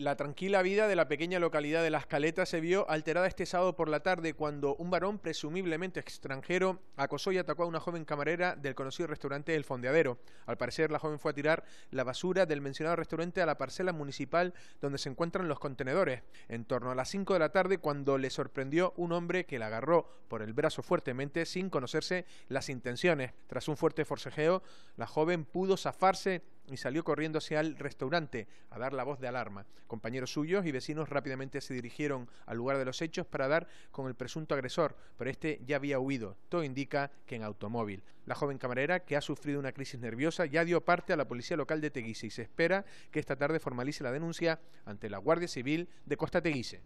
La tranquila vida de la pequeña localidad de Las Caletas se vio alterada este sábado por la tarde cuando un varón presumiblemente extranjero acosó y atacó a una joven camarera del conocido restaurante El Fondeadero. Al parecer, la joven fue a tirar la basura del mencionado restaurante a la parcela municipal donde se encuentran los contenedores. En torno a las 5 de la tarde, cuando le sorprendió un hombre que la agarró por el brazo fuertemente sin conocerse las intenciones. Tras un fuerte forcejeo, la joven pudo zafarse y salió corriendo hacia el restaurante a dar la voz de alarma. Compañeros suyos y vecinos rápidamente se dirigieron al lugar de los hechos para dar con el presunto agresor, pero este ya había huido. Todo indica que en automóvil. La joven camarera, que ha sufrido una crisis nerviosa, ya dio parte a la policía local de Teguise y se espera que esta tarde formalice la denuncia ante la Guardia Civil de Costa Teguise.